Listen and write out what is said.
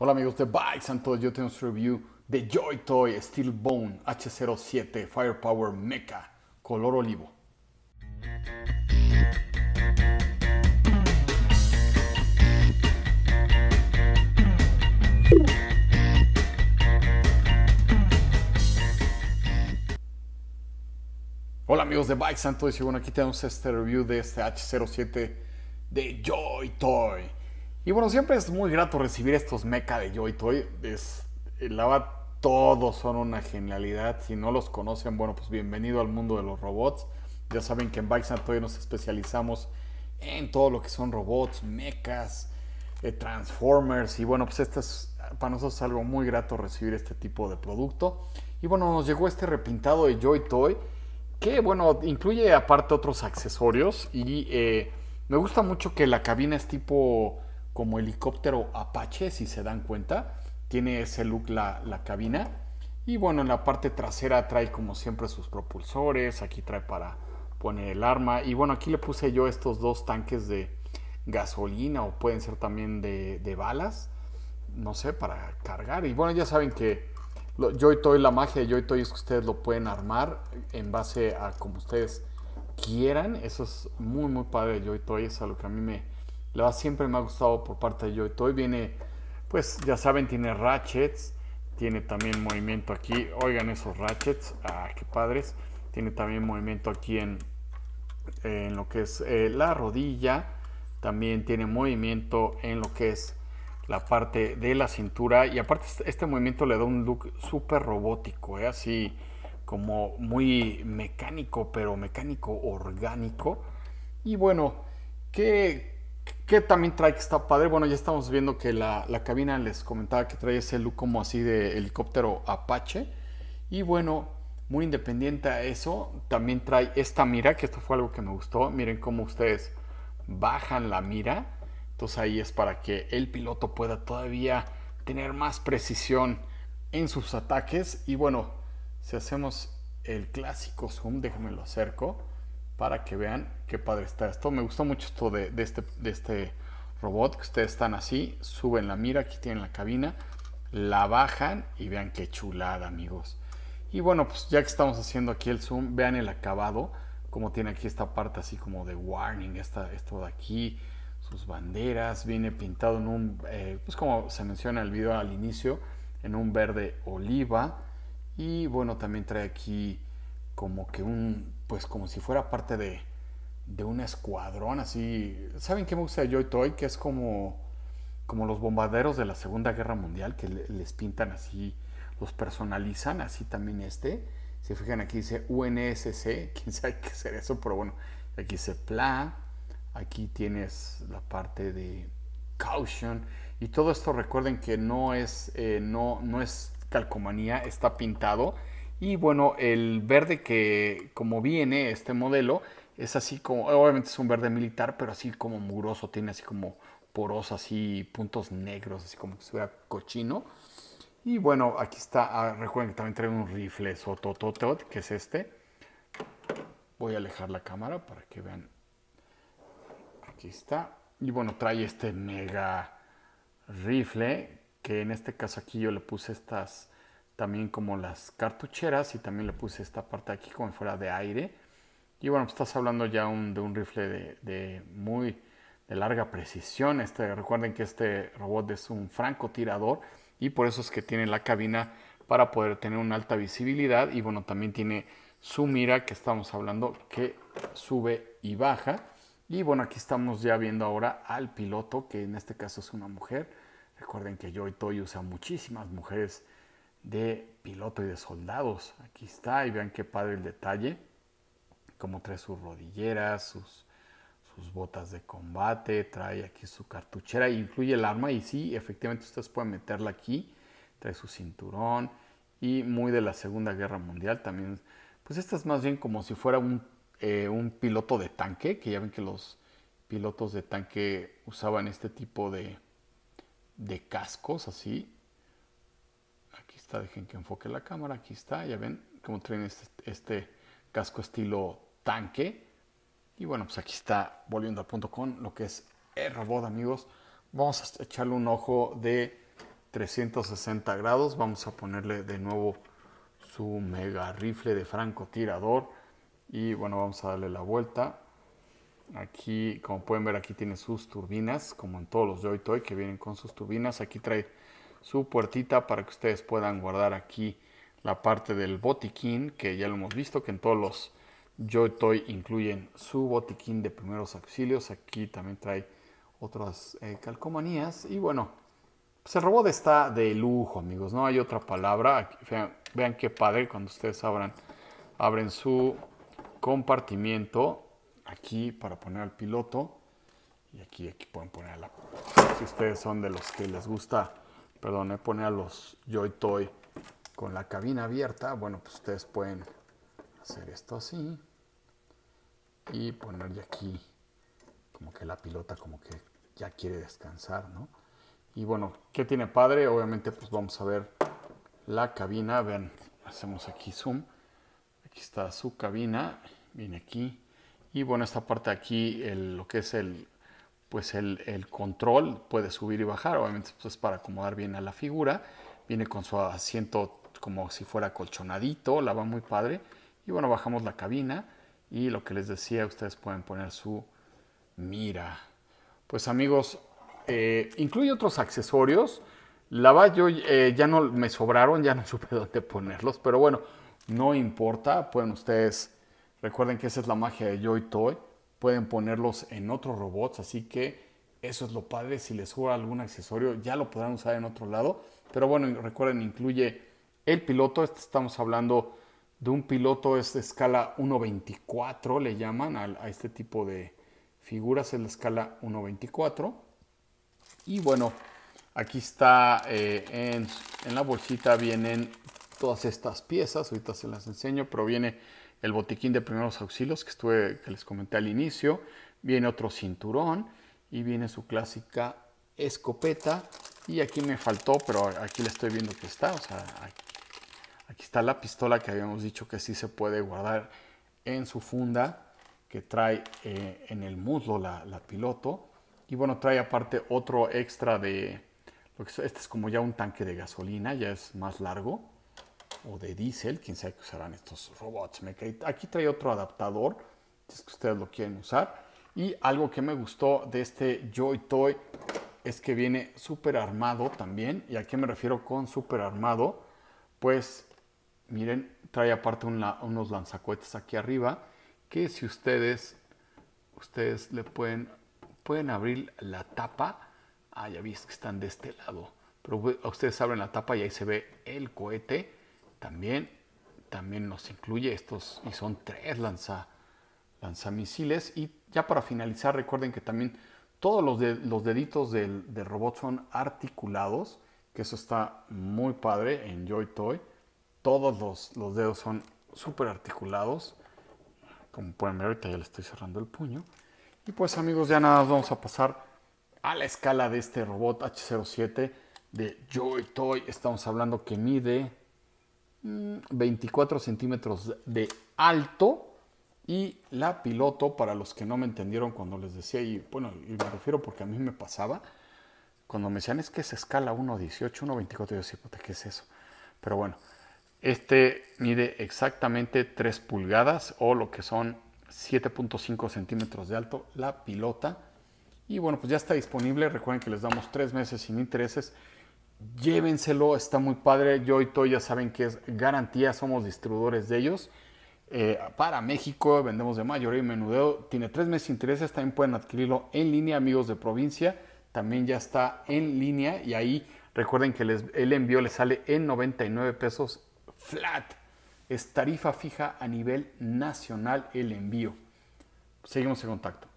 Hola amigos de Bike Santos, yo tengo un review de Joy Toy Steel Bone H07 Firepower Mecha color olivo. Hola amigos de Bike Santos y bueno aquí tenemos este review de este H07 de Joy Toy. Y bueno, siempre es muy grato recibir estos mecha de Joy Toy. Es, la verdad, todos son una genialidad. Si no los conocen, bueno, pues bienvenido al mundo de los robots. Ya saben que en Toy nos especializamos en todo lo que son robots, mechas, eh, transformers. Y bueno, pues esto para nosotros es algo muy grato recibir este tipo de producto. Y bueno, nos llegó este repintado de Joy Toy. Que bueno, incluye aparte otros accesorios. Y eh, me gusta mucho que la cabina es tipo como helicóptero Apache, si se dan cuenta. Tiene ese look la, cabina. Y bueno, en la parte trasera trae como siempre sus propulsores. Aquí trae para poner el arma. Y bueno, aquí le puse yo estos dos tanques de gasolina o pueden ser también de, balas. No sé, para cargar. Y bueno, ya saben que Joy Toy, la magia de Joy Toy es que ustedes lo pueden armar en base a como ustedes quieran. Eso es muy, muy padre de Joy Toy. Es algo que a mí me, siempre me ha gustado por parte de Joy Toy. Viene, pues ya saben, tiene ratchets. Tiene también movimiento aquí. Oigan esos ratchets. Ah, qué padres. Tiene también movimiento aquí en, en lo que es eh, la rodilla. También tiene movimiento en lo que es la parte de la cintura. Y aparte este, este movimiento le da un look súper robótico. es eh. Así como muy mecánico, pero mecánico orgánico. Y bueno, que que también trae que está padre. Bueno, ya estamos viendo que la, la cabina les comentaba que trae ese look como así de helicóptero Apache. Y bueno, muy independiente a eso, también trae esta mira, que esto fue algo que me gustó. Miren cómo ustedes bajan la mira. Entonces ahí es para que el piloto pueda todavía tener más precisión en sus ataques. Y bueno, si hacemos el clásico zoom, déjenme lo acerco para que vean qué padre está esto. Me gustó mucho esto de, este, de este robot, que ustedes están así, suben la mira, aquí tienen la cabina, la bajan y vean qué chulada, amigos. Y bueno, pues ya que estamos haciendo aquí el zoom, vean el acabado, como tiene aquí esta parte así como de warning, esta, esto de aquí, sus banderas, viene pintado en un, eh, pues como se menciona en el video al inicio, en un verde oliva. Y bueno, también trae aquí como que un pues como si fuera parte de, un escuadrón así. ¿Saben qué me gusta de Joy Toy? Que es como, como los bombarderos de la Segunda Guerra Mundial, que les pintan así, los personalizan, así también este. Si fijan aquí dice UNSC, quién sabe qué será eso, pero bueno, aquí dice PLA, aquí tienes la parte de Caution, y todo esto recuerden que no es, eh, no, no es calcomanía, está pintado y bueno, el verde que como viene este modelo es así como, obviamente es un verde militar, pero así como muroso, tiene así como poros, así puntos negros, así como que se vea cochino. Y bueno, aquí está, ah, recuerden que también trae un rifle sotototot, que es este. Voy a alejar la cámara para que vean. Aquí está. Y bueno, trae este mega rifle, que en este caso aquí yo le puse estas también como las cartucheras y también le puse esta parte aquí como fuera de aire. Y bueno, pues, estás hablando ya de un rifle de, muy de larga precisión. Este, recuerden que este robot es un francotirador y por eso es que tiene la cabina para poder tener una alta visibilidad y bueno, también tiene su mira que estamos hablando que sube y baja. Y bueno, aquí estamos ya viendo ahora al piloto, que en este caso es una mujer. Recuerden que yo y Toy usa muchísimas mujeres de piloto y de soldados. Aquí está, y vean qué padre el detalle. Como trae sus rodilleras, sus, sus botas de combate, trae aquí su cartuchera, incluye el arma y sí, efectivamente ustedes pueden meterla aquí, trae su cinturón y muy de la Segunda Guerra Mundial también. Pues esta es más bien como si fuera un, eh, piloto de tanque, que ya ven que los pilotos de tanque usaban este tipo de, de cascos así, dejen que enfoque la cámara, aquí está, ya ven cómo traen este, este casco estilo tanque. Y bueno, pues aquí está, volviendo al punto con lo que es el robot, amigos. Vamos a echarle un ojo de 360 grados. Vamos a ponerle de nuevo su mega rifle de francotirador. Y bueno, vamos a darle la vuelta. Aquí, como pueden ver, aquí tiene sus turbinas, como en todos los Joy Toy que vienen con sus turbinas. Aquí trae su puertita para que ustedes puedan guardar aquí la parte del botiquín, que ya lo hemos visto, que en todos los Joy Toy incluyen su botiquín de primeros auxilios. Aquí también trae otras eh, calcomanías. Y bueno, se el robot está de lujo, amigos. No hay otra palabra. vean, qué padre cuando ustedes abran, abren su compartimiento aquí para poner al piloto. Y aquí, aquí pueden poner la... Si ustedes son de los que les gusta perdón, eh, pone a los Joy Toy con la cabina abierta, bueno, pues ustedes pueden hacer esto así y ponerle aquí como que la pilota como que ya quiere descansar, ¿no? Y bueno, ¿qué tiene padre? Obviamente pues vamos a ver la cabina, ven hacemos aquí zoom, aquí está su cabina, viene aquí y bueno, esta parte de aquí, lo que es el, pues el, control puede subir y bajar, obviamente pues para acomodar bien a la figura, viene con su asiento como si fuera colchonadito, la va muy padre, y bueno, bajamos la cabina y lo que les decía, ustedes pueden poner su mira. Pues amigos, eh, incluye otros accesorios, la yo, eh, ya no me sobraron, ya no supe dónde ponerlos, pero bueno, no importa, pueden ustedes, recuerden que esa es la magia de Joy Toy, pueden ponerlos en otros robots, así que eso es lo padre, si les sobra algún accesorio ya lo podrán usar en otro lado, pero bueno, recuerden, incluye el piloto, este, estamos hablando de un piloto es de escala 1.24, le llaman a, este tipo de figuras, es la escala 1.24. Y bueno, aquí está eh, en, en la bolsita vienen todas estas piezas, ahorita se las enseño, pero viene el botiquín de primeros auxilios que, estuve, que les comenté al inicio, viene otro cinturón y viene su clásica escopeta y aquí me faltó, pero aquí le estoy viendo que está, o sea, aquí está la pistola que habíamos dicho que sí se puede guardar en su funda que trae eh, en el muslo la, piloto y bueno, trae aparte otro extra de, lo que, este es como ya un tanque de gasolina, ya es más largo o de diésel, quién sabe que usarán estos robots. Aquí trae otro adaptador, si es que ustedes lo quieren usar. Y algo que me gustó de este Joy Toy es que viene súper armado también. ¿Y a qué me refiero con súper armado? Pues miren, trae aparte unos lanzacohetes aquí arriba que si ustedes, ustedes le pueden, pueden abrir la tapa. Ah, ya viste que están de este lado. Pero ustedes abren la tapa y ahí se ve el cohete también, también nos incluye estos, y son tres lanza, lanzamisiles. Y ya para finalizar, recuerden que también todos los, los deditos del, robot son articulados, que eso está muy padre en Joy Toy. Todos los, dedos son súper articulados. Como pueden ver, ahorita ya le estoy cerrando el puño. Y pues amigos, ya nada, vamos a pasar a la escala de este robot H07 de Joy Toy. Estamos hablando que mide 24 centímetros de alto y la piloto, para los que no me entendieron cuando les decía, y bueno, y me refiero porque a mí me pasaba, cuando me decían es que es escala 1.18, 1.24, yo decía, ¿qué es eso? Pero bueno, este mide exactamente 3 pulgadas o lo que son 7.5 centímetros de alto, la pilota. Y bueno, pues ya está disponible. Recuerden que les damos 3 meses sin intereses llévenselo, está muy padre. Yo y todo ya saben que es garantía, somos distribuidores de ellos. Eh, para México vendemos de mayoría y menudeo. Tiene tres meses de intereses, también pueden adquirirlo en línea, amigos de provincia. También ya está en línea y ahí recuerden que el envío les sale en 99 pesos flat. Es tarifa fija a nivel nacional el envío. Seguimos en contacto.